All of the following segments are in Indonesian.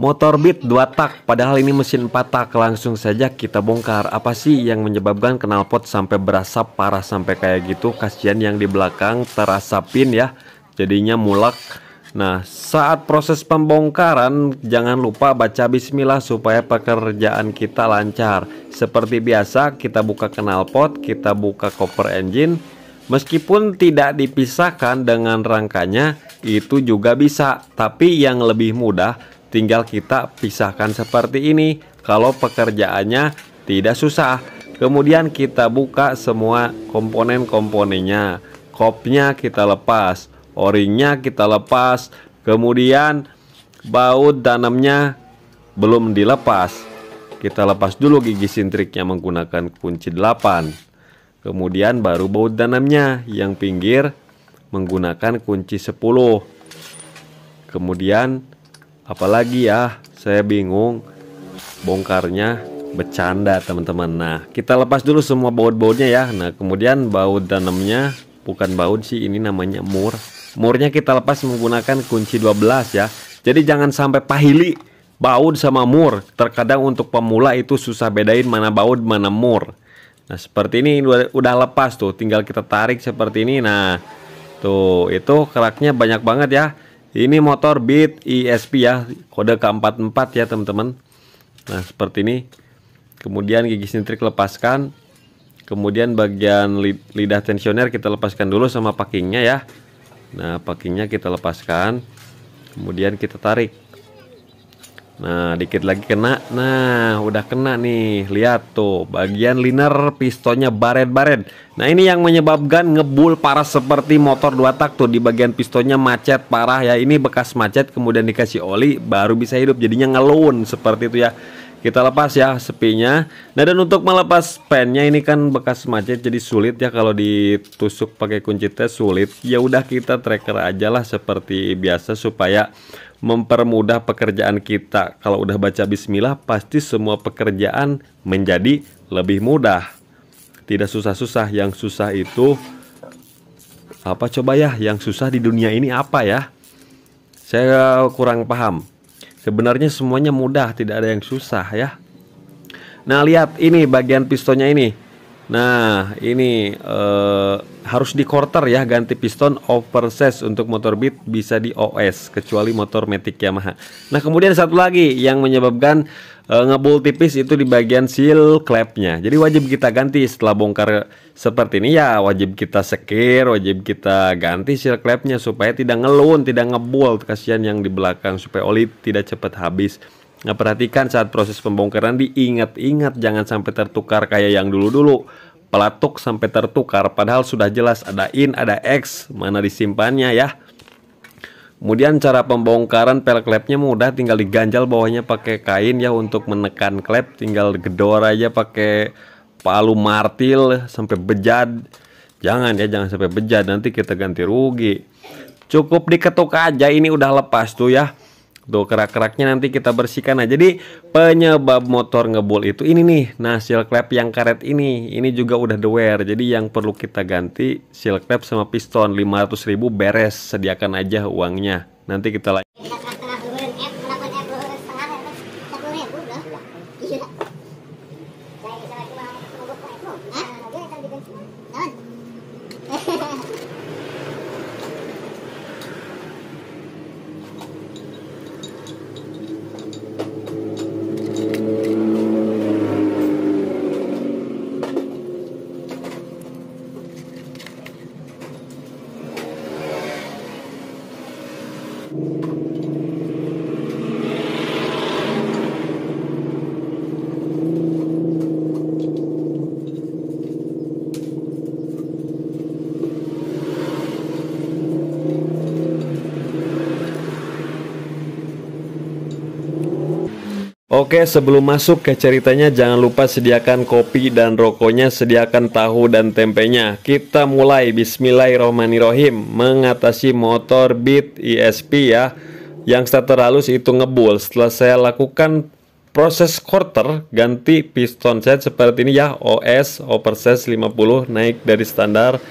Motor Beat 2 tak, padahal ini mesin 4 tak. Langsung saja kita bongkar apa sih yang menyebabkan knalpot sampai berasap parah sampai kayak gitu. Kasihan yang di belakang terasapin ya. Jadinya mulak. Nah, saat proses pembongkaran jangan lupa baca bismillah supaya pekerjaan kita lancar. Seperti biasa, kita buka knalpot, kita buka koper engine. Meskipun tidak dipisahkan dengan rangkanya, itu juga bisa. Tapi yang lebih mudah tinggal kita pisahkan seperti ini kalau pekerjaannya tidak susah kemudian kita buka semua komponen-komponennya kopnya kita lepas o kita lepas kemudian baut tanamnya belum dilepas kita lepas dulu gigi sintriknya menggunakan kunci 8 kemudian baru baut tanamnya yang pinggir menggunakan kunci 10 kemudian apalagi ya saya bingung bongkarnya bercanda teman-teman nah kita lepas dulu semua baut-bautnya ya nah kemudian baut tanamnya bukan baut sih ini namanya mur murnya kita lepas menggunakan kunci 12 ya jadi jangan sampai pahili baut sama mur terkadang untuk pemula itu susah bedain mana baut mana mur nah seperti ini udah lepas tuh tinggal kita tarik seperti ini nah tuh itu keraknya banyak banget ya ini motor Beat ESP ya, kode K44 ya teman-teman. Nah seperti ini. Kemudian gigi sentrik lepaskan. Kemudian bagian lidah tensioner kita lepaskan dulu sama packingnya ya. Nah packingnya kita lepaskan. Kemudian kita tarik. Nah, dikit lagi kena. Nah, udah kena nih. Lihat tuh, bagian liner pistonnya baret-baret. Nah, ini yang menyebabkan ngebul parah seperti motor dua tak tuh di bagian pistonnya macet parah ya. Ini bekas macet kemudian dikasih oli baru bisa hidup. Jadinya ngelun seperti itu ya kita lepas ya sepinya nah dan untuk melepas pennya ini kan bekas macet jadi sulit ya kalau ditusuk pakai kunci tes sulit ya udah kita tracker aja lah seperti biasa supaya mempermudah pekerjaan kita kalau udah baca bismillah pasti semua pekerjaan menjadi lebih mudah tidak susah-susah yang susah itu apa coba ya yang susah di dunia ini apa ya saya kurang paham Sebenarnya semuanya mudah, tidak ada yang susah ya. Nah, lihat ini bagian pistonnya ini. Nah, ini uh, harus di quarter ya ganti piston oversize untuk motor Beat bisa di OS kecuali motor Matic Yamaha. Nah, kemudian satu lagi yang menyebabkan uh, ngebul tipis itu di bagian seal klepnya. Jadi wajib kita ganti setelah bongkar seperti ini ya wajib kita sekir, wajib kita ganti seal klepnya supaya tidak ngelun, tidak ngebul kasihan yang di belakang supaya oli tidak cepat habis. Nah, perhatikan saat proses pembongkaran diingat-ingat jangan sampai tertukar kayak yang dulu-dulu. Pelatuk sampai tertukar padahal sudah jelas ada in, ada x, mana disimpannya ya. Kemudian cara pembongkaran pel klepnya mudah tinggal diganjal bawahnya pakai kain ya untuk menekan klep tinggal gedor aja pakai palu martil sampai bejat Jangan ya jangan sampai bejat nanti kita ganti rugi. Cukup diketuk aja ini udah lepas tuh ya. Tuh kerak-keraknya nanti kita bersihkan. Nah, jadi penyebab motor ngebul itu ini nih. Nah, seal clamp yang karet ini, ini juga udah the wear. Jadi yang perlu kita ganti seal clamp sama piston 500.000 beres. Sediakan aja uangnya. Nanti kita Oke, sebelum masuk ke ceritanya jangan lupa sediakan kopi dan rokoknya, sediakan tahu dan tempenya. Kita mulai bismillahirrohmanirrohim mengatasi motor Beat ESP ya. Yang starter halus itu ngebul. Setelah saya lakukan proses quarter, ganti piston set seperti ini ya, OS oversize 50 naik dari standar.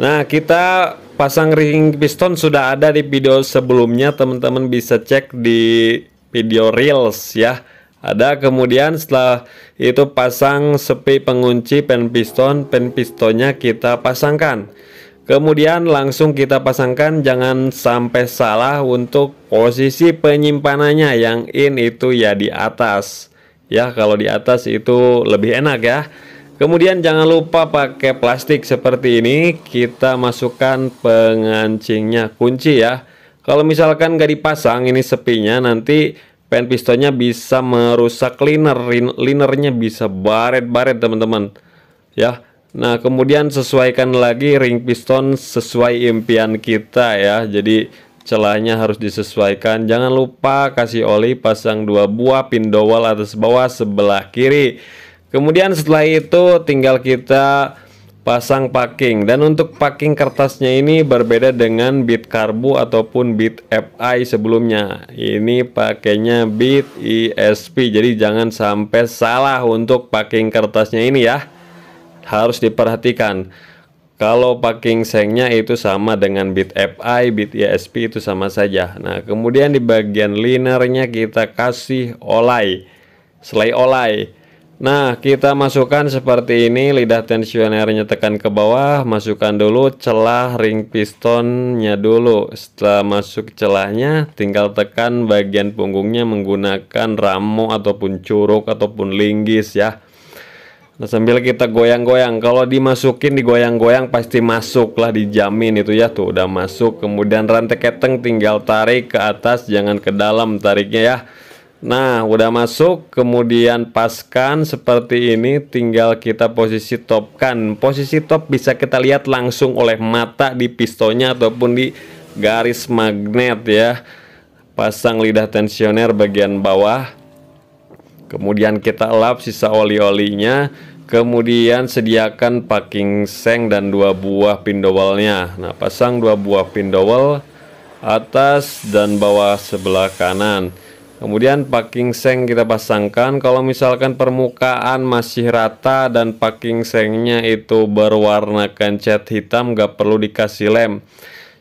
Nah, kita pasang ring piston sudah ada di video sebelumnya, teman-teman bisa cek di video reels ya ada kemudian setelah itu pasang sepi pengunci pen piston pen pistonnya kita pasangkan kemudian langsung kita pasangkan jangan sampai salah untuk posisi penyimpanannya yang in itu ya di atas ya kalau di atas itu lebih enak ya kemudian jangan lupa pakai plastik seperti ini kita masukkan pengancingnya kunci ya kalau misalkan nggak dipasang ini sepinya nanti pen pistonnya bisa merusak liner linernya bisa baret-baret teman-teman ya Nah kemudian sesuaikan lagi ring piston sesuai impian kita ya jadi celahnya harus disesuaikan jangan lupa kasih oli pasang dua buah pin dowel atas bawah sebelah kiri kemudian setelah itu tinggal kita pasang packing dan untuk packing kertasnya ini berbeda dengan bit karbu ataupun bit FI sebelumnya ini pakainya bit ISP e jadi jangan sampai salah untuk packing kertasnya ini ya harus diperhatikan kalau packing sengnya itu sama dengan bit FI, bit ISP e itu sama saja nah kemudian di bagian linernya kita kasih olay selai olay Nah, kita masukkan seperti ini, lidah tensionernya tekan ke bawah, masukkan dulu celah ring pistonnya dulu. Setelah masuk celahnya, tinggal tekan bagian punggungnya menggunakan ramo ataupun curug ataupun linggis ya. Nah, sambil kita goyang-goyang, kalau dimasukin digoyang-goyang pasti masuk lah dijamin itu ya tuh udah masuk. Kemudian rantai keteng tinggal tarik ke atas, jangan ke dalam tariknya ya. Nah, udah masuk, kemudian paskan seperti ini, tinggal kita posisi topkan. Posisi top bisa kita lihat langsung oleh mata di pistonnya ataupun di garis magnet ya. Pasang lidah tensioner bagian bawah. Kemudian kita lap sisa oli-olinya. Kemudian sediakan packing seng dan dua buah pin dowelnya. Nah, pasang dua buah pin dowel atas dan bawah sebelah kanan. Kemudian packing seng kita pasangkan. Kalau misalkan permukaan masih rata dan packing sengnya itu berwarnakan cat hitam, nggak perlu dikasih lem.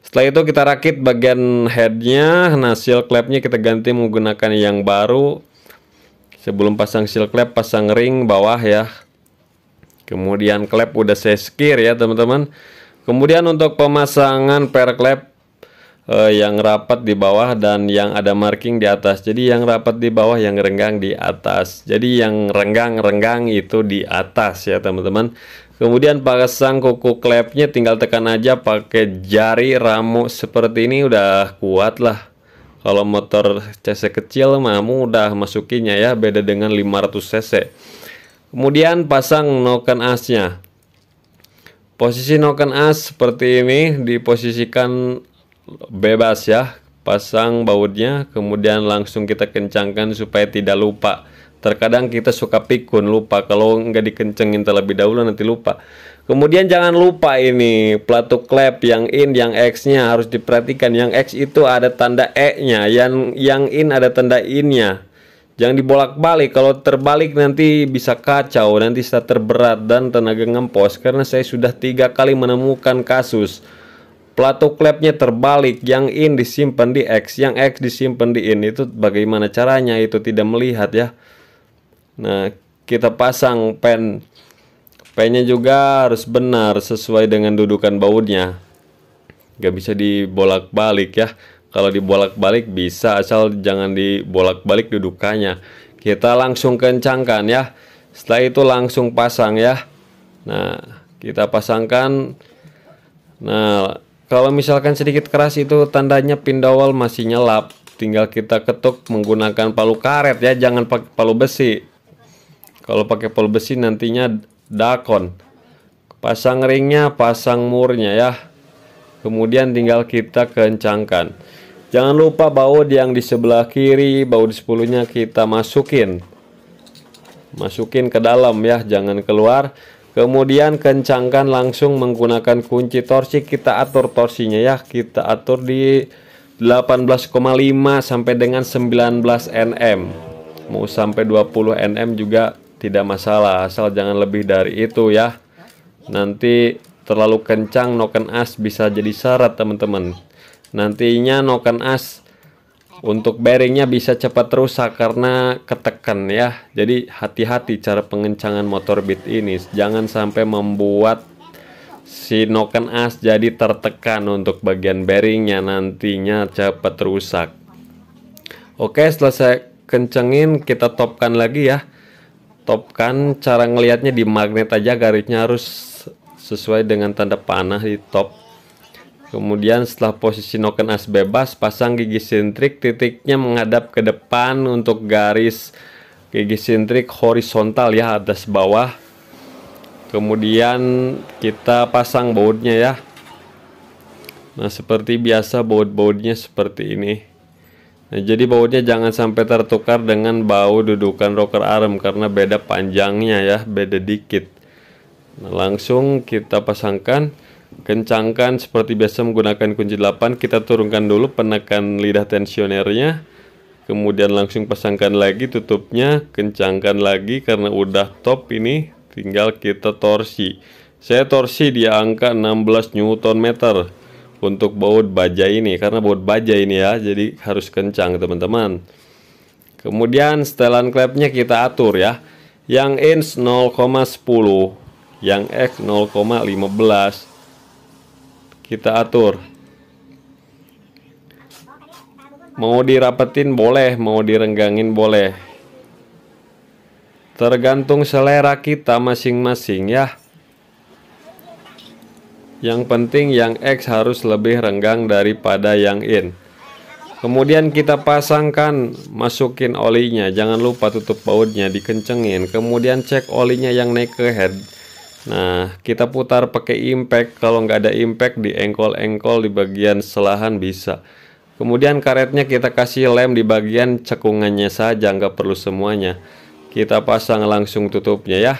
Setelah itu kita rakit bagian headnya. Nah, seal clapnya kita ganti menggunakan yang baru. Sebelum pasang seal clap, pasang ring bawah ya. Kemudian klep udah saya skir ya teman-teman. Kemudian untuk pemasangan per klep uh, yang rapat di bawah dan yang ada marking di atas. Jadi yang rapat di bawah, yang renggang di atas. Jadi yang renggang-renggang itu di atas ya teman-teman. Kemudian pasang kuku klepnya tinggal tekan aja pakai jari ramu seperti ini udah kuat lah. Kalau motor cc kecil mah mudah masukinya ya beda dengan 500 cc. Kemudian pasang noken asnya. Posisi noken as seperti ini diposisikan bebas ya pasang bautnya kemudian langsung kita kencangkan supaya tidak lupa terkadang kita suka pikun lupa kalau nggak dikencengin terlebih dahulu nanti lupa kemudian jangan lupa ini pelatuk klep yang in yang x nya harus diperhatikan yang x itu ada tanda e nya yang yang in ada tanda in nya jangan dibolak balik kalau terbalik nanti bisa kacau nanti starter berat dan tenaga ngempos karena saya sudah tiga kali menemukan kasus Plato klepnya terbalik, yang in disimpan di X, yang X disimpan di in. Itu bagaimana caranya itu tidak melihat ya. Nah, kita pasang pen. Pennya juga harus benar sesuai dengan dudukan bautnya. nggak bisa dibolak-balik ya. Kalau dibolak-balik bisa asal jangan dibolak-balik dudukannya. Kita langsung kencangkan ya. Setelah itu langsung pasang ya. Nah, kita pasangkan Nah, kalau misalkan sedikit keras itu tandanya pindawal masih nyelap. Tinggal kita ketuk menggunakan palu karet ya, jangan pakai palu besi. Kalau pakai palu besi nantinya dakon. Pasang ringnya, pasang murnya ya. Kemudian tinggal kita kencangkan. Jangan lupa baut yang di sebelah kiri, baut di sepuluhnya kita masukin. Masukin ke dalam ya, jangan keluar kemudian kencangkan langsung menggunakan kunci torsi kita atur torsinya ya kita atur di 18,5 sampai dengan 19 nm mau sampai 20 nm juga tidak masalah asal jangan lebih dari itu ya nanti terlalu kencang noken as bisa jadi syarat teman-teman nantinya noken as untuk bearingnya bisa cepat rusak karena ketekan ya. Jadi hati-hati cara pengencangan motor bit ini. Jangan sampai membuat si noken as jadi tertekan untuk bagian bearingnya nantinya cepat rusak. Oke selesai kencengin kita topkan lagi ya. Topkan cara ngelihatnya di magnet aja garisnya harus sesuai dengan tanda panah di top Kemudian setelah posisi noken as bebas, pasang gigi sentrik titiknya menghadap ke depan untuk garis gigi sentrik horizontal ya atas bawah. Kemudian kita pasang bautnya ya. Nah, seperti biasa baut-bautnya seperti ini. Nah, jadi bautnya jangan sampai tertukar dengan baut dudukan rocker arm karena beda panjangnya ya, beda dikit. Nah, langsung kita pasangkan kencangkan seperti biasa menggunakan kunci 8 kita turunkan dulu penekan lidah tensionernya kemudian langsung pasangkan lagi tutupnya kencangkan lagi karena udah top ini tinggal kita torsi saya torsi di angka 16 Newton meter untuk baut baja ini karena baut baja ini ya jadi harus kencang teman-teman kemudian setelan klepnya kita atur ya yang inch 0,10 yang X 0,15 kita atur mau dirapetin boleh mau direnggangin boleh tergantung selera kita masing-masing ya yang penting yang X harus lebih renggang daripada yang in kemudian kita pasangkan masukin olinya jangan lupa tutup bautnya dikencengin kemudian cek olinya yang naik ke head Nah, kita putar pakai impact. Kalau nggak ada impact di engkol-engkol di bagian selahan bisa. Kemudian karetnya kita kasih lem di bagian cekungannya saja, nggak perlu semuanya. Kita pasang langsung tutupnya ya.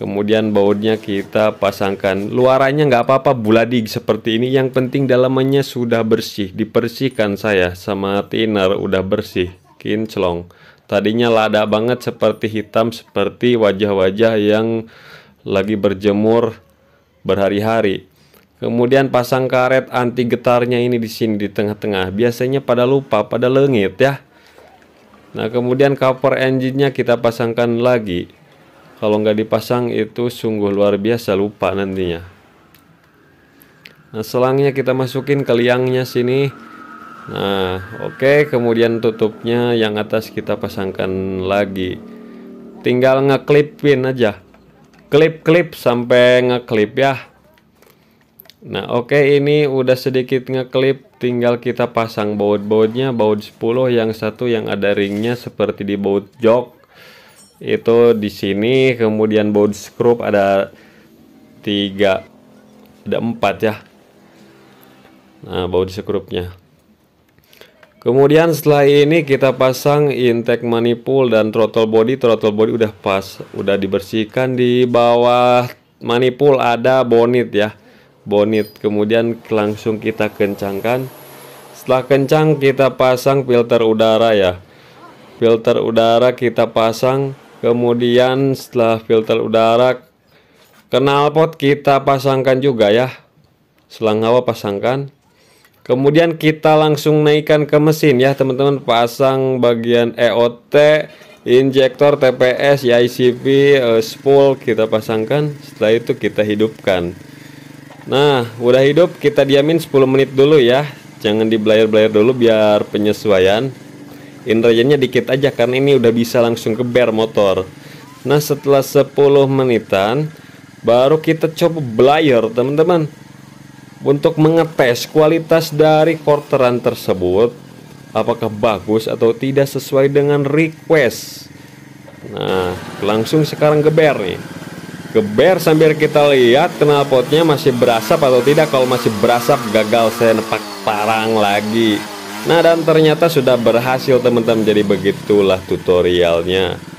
Kemudian bautnya kita pasangkan. Luarannya nggak apa-apa buladi seperti ini. Yang penting dalamannya sudah bersih. Dipersihkan saya sama thinner udah bersih. Kinclong. Tadinya lada banget seperti hitam seperti wajah-wajah yang lagi berjemur berhari-hari. Kemudian pasang karet anti getarnya ini di sini di tengah-tengah. Biasanya pada lupa, pada lengit ya. Nah, kemudian cover engine-nya kita pasangkan lagi. Kalau nggak dipasang itu sungguh luar biasa lupa nantinya. Nah, selangnya kita masukin ke liangnya sini. Nah, oke, okay. kemudian tutupnya yang atas kita pasangkan lagi. Tinggal ngeklipin aja klip-klip sampai ngeklip ya nah oke okay, ini udah sedikit ngeklip tinggal kita pasang baut-bautnya baut 10 yang satu yang ada ringnya seperti di baut jok itu di sini kemudian baut skrup ada tiga ada empat ya nah baut skrupnya Kemudian setelah ini kita pasang intake manipul dan throttle body. Throttle body udah pas, udah dibersihkan di bawah manipul ada bonit ya. Bonit. Kemudian langsung kita kencangkan. Setelah kencang kita pasang filter udara ya. Filter udara kita pasang. Kemudian setelah filter udara knalpot kita pasangkan juga ya. Selang hawa pasangkan. Kemudian kita langsung naikkan ke mesin ya teman-teman pasang bagian EOT, injektor TPS, ya, ICV, eh, spool kita pasangkan. Setelah itu kita hidupkan. Nah, udah hidup kita diamin 10 menit dulu ya. Jangan di blayer dulu biar penyesuaian. In dikit aja karena ini udah bisa langsung ke bare motor. Nah, setelah 10 menitan baru kita coba blayer, teman-teman untuk mengetes kualitas dari korteran tersebut apakah bagus atau tidak sesuai dengan request. Nah, langsung sekarang geber nih. Geber sambil kita lihat knalpotnya masih berasap atau tidak. Kalau masih berasap gagal saya nepak parang lagi. Nah, dan ternyata sudah berhasil teman-teman. Jadi begitulah tutorialnya.